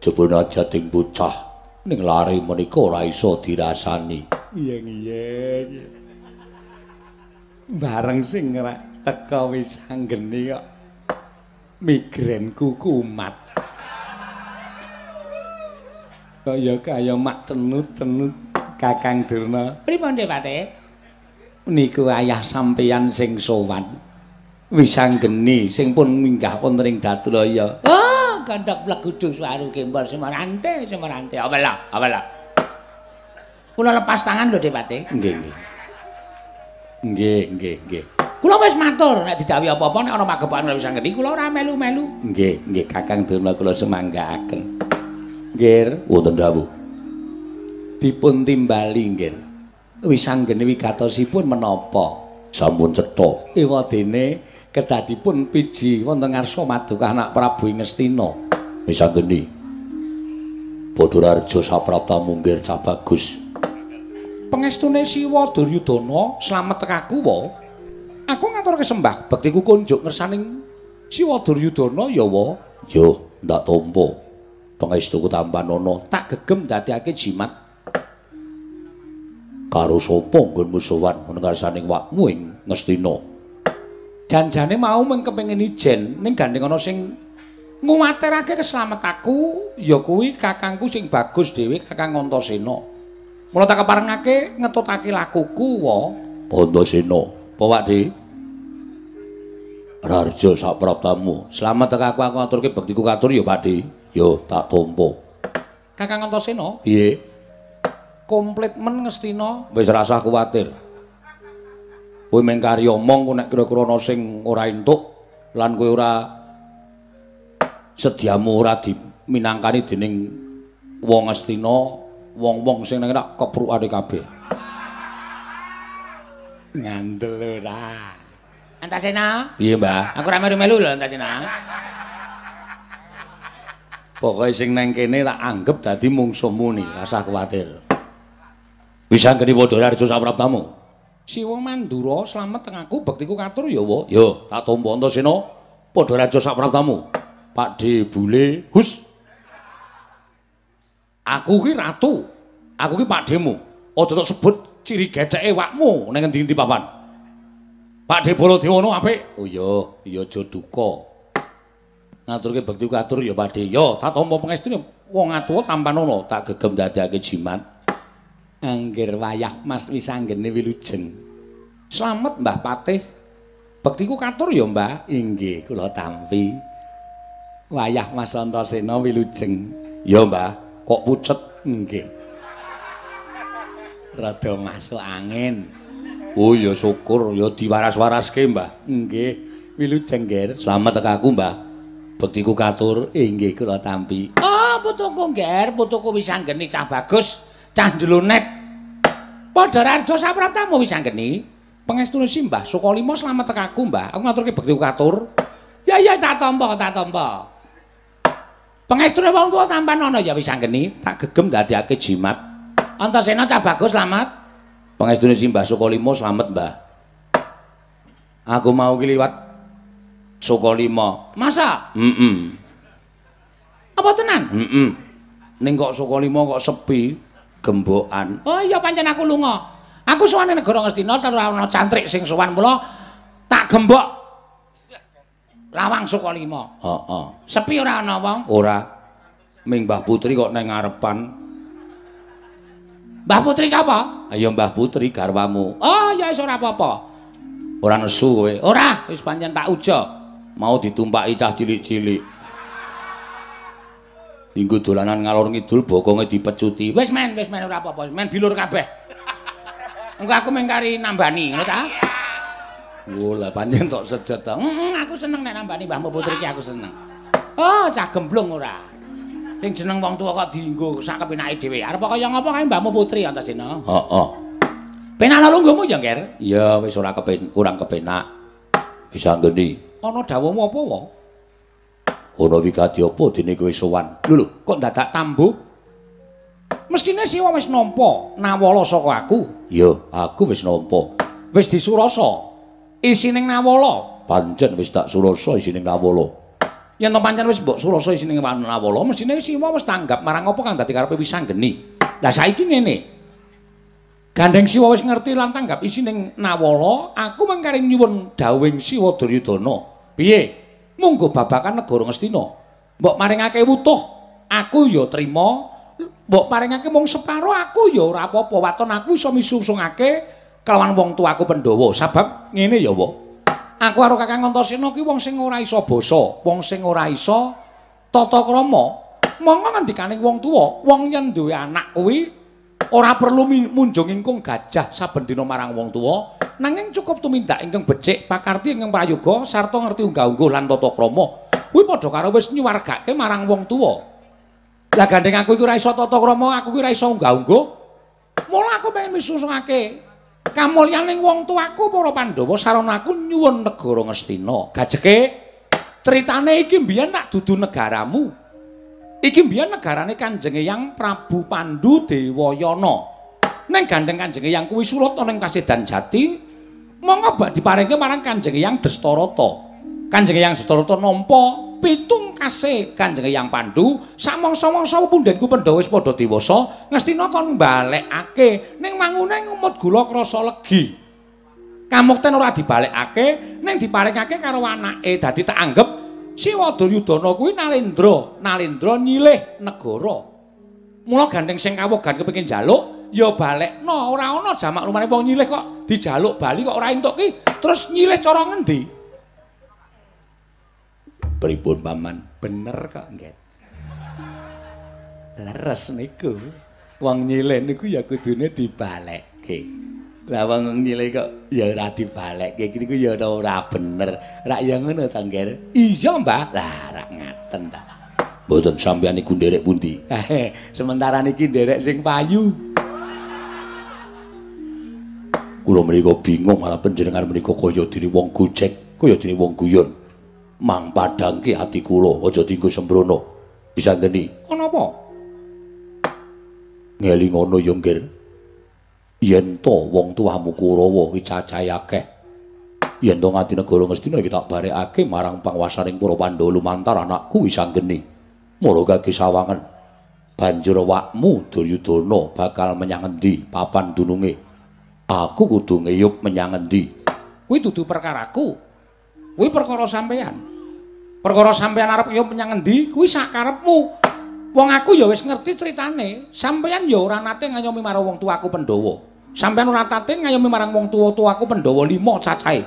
Jebul najating bocah ning lari menika ora iso dirasani. Iya nggih. Bareng sing teka wis anggene kok migrenku kumat. Kaya kaya mak tenut-tenut, Kakang Durna. Pripun Dewate? Niku ayah sampeyan sing sowan. Wis anggene sing pun minggah wonten ing Datulaya. Oh, kandak blegudu suaru kembar, semerante semerante apa lah apa lah kula lepas tangan lho Depati pate. nggih nggih nggih nggih kula wis matur nek didhawuhi apa-apa nek ana magepokan wis ngendi kula ora melu-melu nggih nggih Kakang Dono kula semanggaaken nggir wonten dawuh dipun timbali nggir wis anggene wigatosipun menapa sampun cetha ewa kedadipun piji wonten ngarsa madukah anak Prabu Ngastina bisa geni bodur arjo saprapta munggir bagus. pengestune siwa Duryudana selamat tekaku wo aku ngatur sembah, bektiku kunjuk ngersaning siwa Duryudana ya wo yo ndak tompo pengestuku tambah nono tak gegem dati ake jimat karo sopo nggon musuhan menengar saning wakmu ing ngestino janjane mau mengkepengen ijen ning gandeng ana sing nguwaterake keslametanku ya kuwi kakangku sing bagus dhewe kakang Antasena. Mula tak keparengake ngetutake lakuku wa Antasena. Pawak Dhe. Rarjo sak praptamu. Slamet tekan aku aku aturke bektiku katur ya, Pak Dhe. Yo tak tompo. Kakang Antasena? Piye? Komplit men Ngestina. Wis rasah kuwatir. Kowe mengkari omong ku nek kira-kira ana sing ora entuk lan kowe ora sedyamu ora diminangkani dening wong Astina, wong-wong sing nang kene keprukane kabeh. Ngandel ora. Antasena? Piye, Mbah? Aku ra melu-melu lho Antasena. Pokoke sing nang kene tak anggap dadi mungsuhmu ni, rasa kuwatir. Bisa ngeni wadara rejo saprabdamu? Si wong manduro selamat tengahku, bektiku katur, ya wo. Yo, tak tumpu, entah sino. Wadara rejo saprabdamu. Pakde bule, hus. Aku ki ratu. Aku ki pakdemu. Demu. Aja tok sebut ciri gedheke wakmu nang endi-endi papan. Pakde D Bolo Dewono apik. Oh iya, iya aja duka. Ngaturke bekti katur ya pakde. Yo, Ya, tak tampa wong atuwa tampan ana tak gegem dadake jimat. Angger wayah Mas wisanggeni anggene wilujeng. Slamet Mbah Patih. Bektiku katur ya, Mbah. Inggih, kula tampi. Wayah Mas Antasena wilujeng. Ya, Mbah. Kok pucet? Nggih. Rada masuk angin. Oh ya syukur ya diwaras-waraske, Mbah. Nggih. Wilujeng, Ger. Selamat tekan aku, Mbah. Betiku katur. Eh, nggih, kula tampi. Oh, putuku, Ger. Putuku wis anggeni cah bagus. Cah jlunep. Padha rada sapratamu wis anggeni. Pangestune Simbah, Sukolimo selamat tekan aku, Mbah. Aku ngaturke bektiku katur. Ya ya tak tampa, tak tampa. pengestune wong tuwa tampan ana ya wis anggeni tak gegem dadiake jimat antasena cah bagus selamat pengestune simbah sukolimo selamat mbah aku mau ki liwat sukolimo masa heeh mm apa tenan heeh mm -mm. ning kok sukolimo kok sepi gembokan oh iya pancen aku lunga aku suwane negara ngestina karo ana cantrik sing suwan mula tak gembok Lawang Soko 5. Heeh. Sepi ora ana wong? Ora. Ming Mbah Putri kok nang ngarepan. Mbah Putri sapa? Ayo Mbah Putri garwamu. Oh, ya wis ora apa-apa. Ora nesu kowe. Ora, wis pancen tak uja. Mau ditumpaki cah cilik-cilik. Minggu dolanan ngalor ngidul bokonge dipecuti. Wis men, wis men ora apa-apa. Men bilur kabeh. Engko aku mengkari nambani, ngono ta? Wah, pancen tok sejet to. aku seneng nek nambani Mbah Putri iki aku seneng. Oh, cah gemblung ora. Sing jeneng wong tuwa kok dienggo sak kepenake dhewe. Arep kaya ngopo kae Mbah Putri antasena? Heeh. Penak lunggumu ya, Ger? Ya wis ora kepen kurang kepenak. Bisa ngendi? Ana dawuhmu apa wae? Ana wigati apa dene kowe sowan? Lho, kok dadak tambu? Mestine siwa wong wis nampa nawala saka aku. Iya, aku wis nampa. Wis disuroso. isining nawala. Pancen wis tak suroso isining nawala. Yen to pancen wis mbok suroso isining nawala, mesine Siwa wis tanggap marang apa kang dadi karepe wisanggeni. Lah saiki ngene. Gandeng Siwa wis ngerti lan tanggap isining nawala, aku mengkaring nyuwun dawing Siwa Duryudana. Piye? Monggo babakan negara Ngastina. Mbok maringake wutuh, aku ya trima. Mbok maringake mung separo aku ya ora apa-apa. Waton aku iso misungsungake. So lawan wong tuaku Pandhawa sebab ngene ya wo aku karo Kakang Antasena kuwi wong sing ora iso basa wong sing ora iso tata krama monggo ngendikane wong tuwa wong yen duwe anak kuwi ora perlu munjung ingkung gajah saben dina marang wong tuwa nanging cukup tumindak ingkang becik pakarti ingkang prayoga sarta ngerti unggah-ungguh lan tata krama kuwi padha karo wis nyuwargake marang wong tuwa lah gandeng aku iki ora iso tata krama aku iki ora iso unggah-ungguh mula aku pengen misusungake kamulyaning wong tuaku para Pandhawa sarana aku nyuwun negara Ngastina. Gajeke critane iki mbiyen nak dudu negaramu. Iki mbiyen negarane Kanjeng Eyang Prabu Pandhu Dewayana. Ning gandeng Kanjeng Eyang kuwi surata ning kasedan jati, monggo bak diparingke marang Kanjeng Eyang Destarata. Kanjeng Eyang Destarata nampa Pitung kase Kanjeng Hyang Pandu samangsa-mangsa pundhenku Pandhawa wis padha dewasa ngestina kon balekake ning mangune ngumut gula krasa legi kamukten ora dibalekake ning diparingake karo anake dadi tak anggap Siwa Duryudana kuwi Nalendra Nalendra nyilih negara mula gandeng sing kawogan kepengin jaluk ya balekno ora ana jamak lumare wong nyilih kok dijaluk bali kok ora entuk terus nyilih cara ngendi pripun paman bener kok nggih leres niku wong nyilih niku ya kudune dibalekke lah wong nyilih kok ya ora dibalekke niku ya ora bener ra ya ngono ta nggih iya mbah lah ra ngaten ta mboten sampeyan niku nderek pundi eh, sementara niki nderek sing payu kula menika bingung malah panjenengan menika kaya dene wong gojek kaya dene wong guyon mang padangke ati kula aja dinggo sembrono bisa ngeni Kenapa? apa ngeli ngono yo ngger yen to wong tuamu kurawa iki cacahe akeh yen to ngati negara ngestina iki tak barekake marang panguasaning para pandawa lumantar anakku bisa ngeni moro gage sawangan banjur wakmu Duryudana bakal menyang endi papan dununge aku kudu ngeyup menyang endi kuwi dudu perkaraku kuwi perkara sampeyan perkara sampeyan arep ya menyang endi kuwi sak karepmu wong aku ya wis ngerti critane sampeyan ya ora nate ngayomi marang wong tuaku Pandhawa sampeyan ora nate ngayomi marang wong tuwa-tuwaku Pandhawa 5 cacahe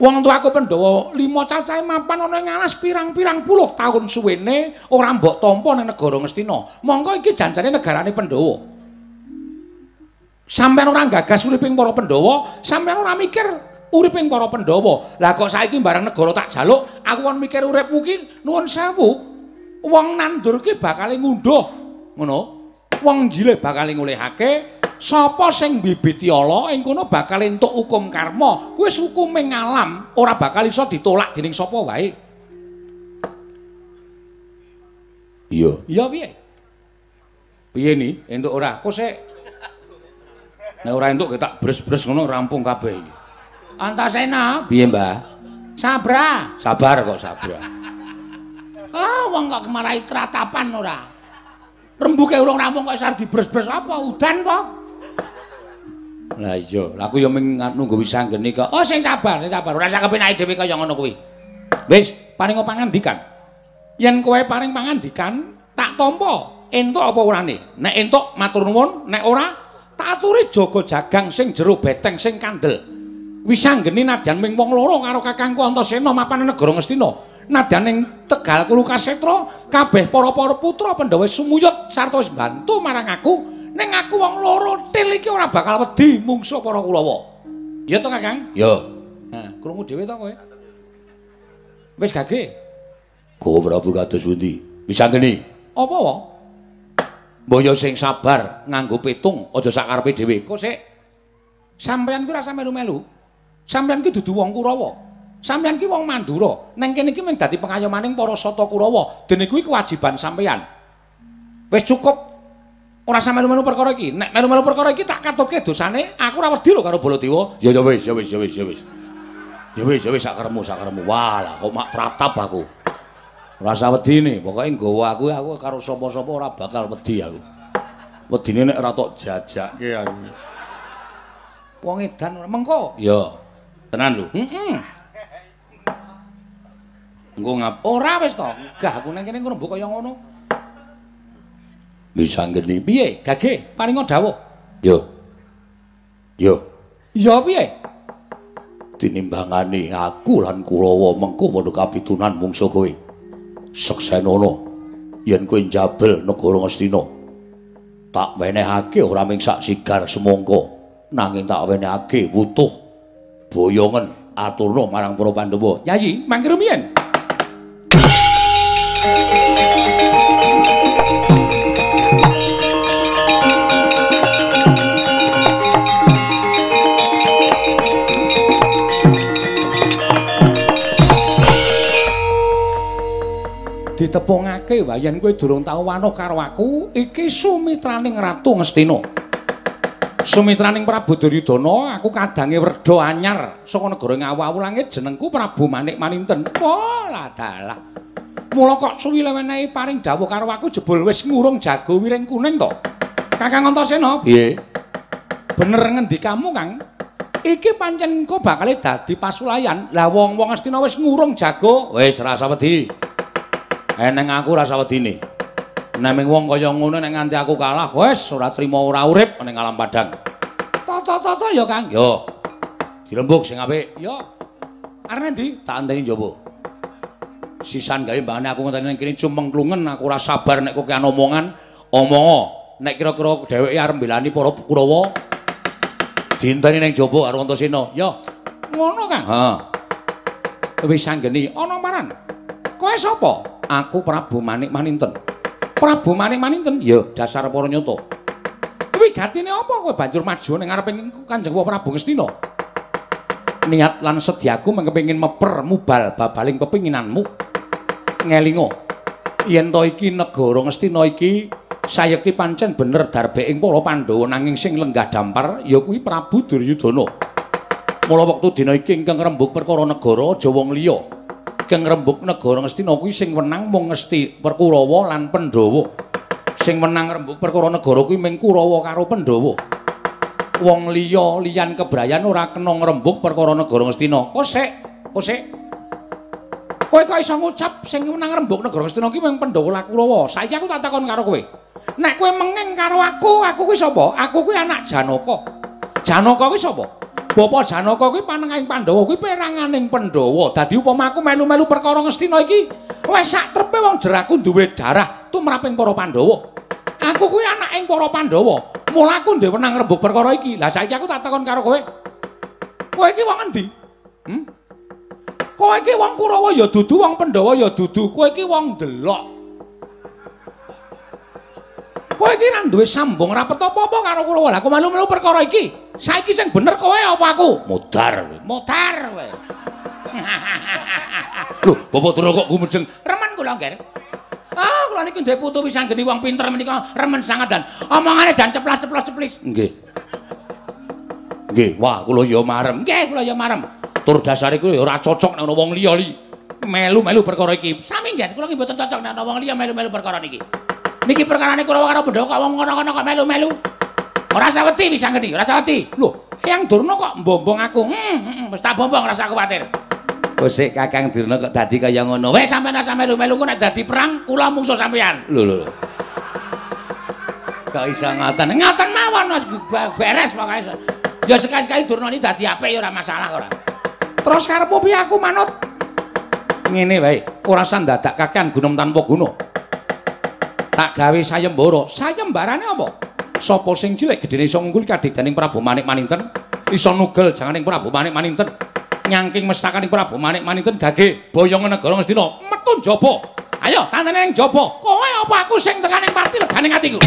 wong tuaku Pandhawa 5 cacahe mapan ana ing alas pirang-pirang puluh tahun suwene ora mbok tampa ning negara Ngastina mongko iki janjane negarane Pandhawa Sampeyan ora gagas uripe para Pandhawa, sampeyan ora mikir uriping para pendowo. Lah kok saiki bareng negara tak jaluk, aku kan mikir urip mungkin nuwun sewu. Wong nandurke bakal ngunduh, ngono. Wong jile bakal ngolehake, sapa sing bibiti ala ing kono bakal entuk hukum karma. Kuwi hukume alam, ora bakal iso ditolak dening sapa wae. Iya. Iya piye? Piye ni entuk ora? Kok sik Nek nah, ora entuk kita bres-bres ngono rampung kabeh iki. Antasena. Piye, Mbah? Sabra. Sabar kok sabra. Ah, wong kok kemarai teratapan ora. Rembuke urung rampung kok isar dibres-bres apa udan apa? Lah iya, lah aku ya ming nunggu wis anggene kok. Oh, sing sabar, sing sabar. Ora usah kepenak dhewe kaya ngono kuwi. Wis, paring pangan dikan. Yen kowe paring pangan tak tampa. Entuk apa urane? Nek entuk matur nuwun, nek ora tak aturi jaga jagang sing jero beteng sing kandel. wisanggeni nadyan ming wong loro karo kakangku Antasena mapanen negara Ngastina. Nadyan ing Tegal Kulukasetra kabeh para-para putra Pandhawa sumuyut sarta wis bantu marang aku. Ning aku wong loro til iki ora bakal wedi mungsuh para Kurawa. Iya to, Kakang? Iya. Ha, krungu dhewe to kowe. Wis gage. Go Prabu kados pundi? Wisanggeni. Apa wae? Mboyo sing sabar nganggo pitung aja sakarepe dhewe. Kok sik? Sampeyan kuwi rasa melu-melu. Sampeyan ki dudu wong Kurawa. Sampeyan ki wong Mandura. Neng kene iki men dadi pengayomaning para sata Kurawa. Dene kuwi kewajiban sampeyan. Wis cukup. Ora sampe melu perkara iki. Nek melu-melu perkara iki tak katokke dosane, aku ora wedi lho karo Baladewa. Ya ya wis, ya wis, ya wis, ya wis. Ya wis, ya wis sakremu, sakremu. Walah, kok mak tratap aku. Ora usah wedi ne, pokoke nggowo aku aku karo sapa-sapa ora bakal wedi aku. Wedine nek ora tok jajake aku. Wong edan ora mengko. Ya. Tenan lu? Heeh. Mm Engko -mm. ora oh, wis to. Gah aku nang kene ngrembug kaya ngono. Bisa ngene. Piye? Gage paringa dawuh. Yo. Yo. Ya piye? Tinimbangane aku lan Kurawa mengko padha kapitunan mungsu kowe. Seksenono yen kowe njabel negara Ngastina. Tak wenehake ora mung sak sigar semangka, nanging tak wenehake wutuh boyongen aturna marang para Pandhawa. Yayi, mangke rumiyin. Ditepungake wayan kowe durung tau wanoh karo aku, iki sumitraning Ratu Ngastina. Sumitra Sumitraning Prabu Duryudana, aku kadange werda anyar saka negoro ngawu-awu langit jenengku Prabu Manik Maninten. Pola oh, dalah. Mula kok suwi lewenehi paring dawuh karo aku jebul wis ngurung jago wiring kuning to. Kakang Antasena, piye? Bener ngendi kamu, Kang? Iki pancen engko bakale dadi pasulayan. Lah wong-wong Astina wis ngurung jago. Wis rasa wedi. Eneng aku rasa wedine. Neming wong kaya ngono nek nganti aku kalah, wis ora trima ora urip ning alam padang. Ta ta ta ya Kang. Yo. Dirembuk sing apik. Yo. Arene ndi? Tak anteni njaba. Sisan gawe mbane aku ngenteni ning kene cumeng klungen aku ora sabar nek kok ana omongan omong nek kira-kira dheweke arep mbelani para Kurawa. Dinteni ning njaba karo Antasena. Yo. Ngono Kang. Heeh. Wis sanggeni ana maran. Koe sapa? Aku Prabu Manik Maninten. Prabu maning-maning maninten ya dasar para nyoto. Kuwi gatine apa kowe banjur maju ning ngarepe Kanjeng Prabu Ngastina? Niat lan sediaku mengkepingin meper mubal babaling pepinginanmu. Ngelinga. Yen to iki negara Ngastina iki sayekti pancen bener darbe ing para Pandhawa nanging sing lenggah dampar ya kuwi Prabu Duryudana. Mula wektu dina iki ingkang rembug perkara negara aja wong liya. ageng rembug negara Ngastina kuwi sing wenang wong ngesti Perkurawa lan Pandhawa. Sing wenang rembug perkara negara kuwi mung Kurawa karo Pandhawa. Wong liya liyan kebrayan ora kena ngrembug perkara negara Ngastina. Kosek, kosek. Kowe kok iso ngucap sing wenang rembug negara Ngastina kuwi mung Pandhawa lan Kurawa. Saiki aku tak takon karo kowe. Nek kowe menging karo aku, aku kuwi sapa? Aku kuwi anak Janaka. Janaka kuwi sapa? Bapak Janaka kuwi panengahing Pandhawa kuwi peranganing Pandhawa. Dadi upamaku melu-melu perkara Ngastina iki, wis sak trepe wong jeraku duwe darah tumraping para Pandhawa. Aku kuwi anaking para Pandhawa. Mulaku dhewe wenang rembug perkara iki. Lah saiki aku tak takon karo kowe. Kowe iki wong endi? Hm? Kowe iki wong Kurawa ya dudu wong Pandhawa ya dudu. Kowe iki wong delok. Kowe iki ra duwe sambung ra apa-apa karo kula. Lah kok malu melu perkara iki? Saiki sing bener kowe apa aku? Modar, modar kowe. Loh, bapak Dra kok gumejeng? Remen kula, Nger. Oh, ah, kula niki ndek putu pisang geni wong pinter menika remen sangat dan omongane dan ceplas-ceplos-ceplis. Nggih. Nggih, wah kula ya marem. Nggih, kula ya marem. Tur dasare kuwi ora cocok nek ana wong liya li. Melu-melu perkara iki. Sami, Nger, kula iki mboten cocok nek ana wong liya melu-melu perkara niki. Niki perkarane kula karo Pendhoko wong kono-kono kok melu-melu. Ora saweti bisa ngeni, ora saweti. Lho, Eyang Durna kok mbombong aku. Hmm, hmm, hmm wis tak bombong rasa kuwatir. Kosik oh, Kakang Durna kok dadi kaya ngono. Wis sampean rasa melu-melu kok nek dadi perang kula mungsu sampean. Lho lho lho. Kok iso ngaten? Ngaten mawon wis beres pokoke. Ya sekali-sekali Durna iki dadi apik ya ora masalah ora. Terus karepmu piye aku manut? Ngene wae, ora sandadak kakean gunem tanpa guna. Guno. tak gawe sayembara. Sayembarane apa? Sapa sing cilik gedene iso ngungkul kadhe dening Prabu Manik Maninten? Iso nugel janganing Prabu Manik Maninten. Nyangking mestakaning Prabu Manik Maninten gage boyong negara Ngastina metu njaba. Ayo tandane ning njaba. Kowe apa aku sing tekaning pati legane atiku?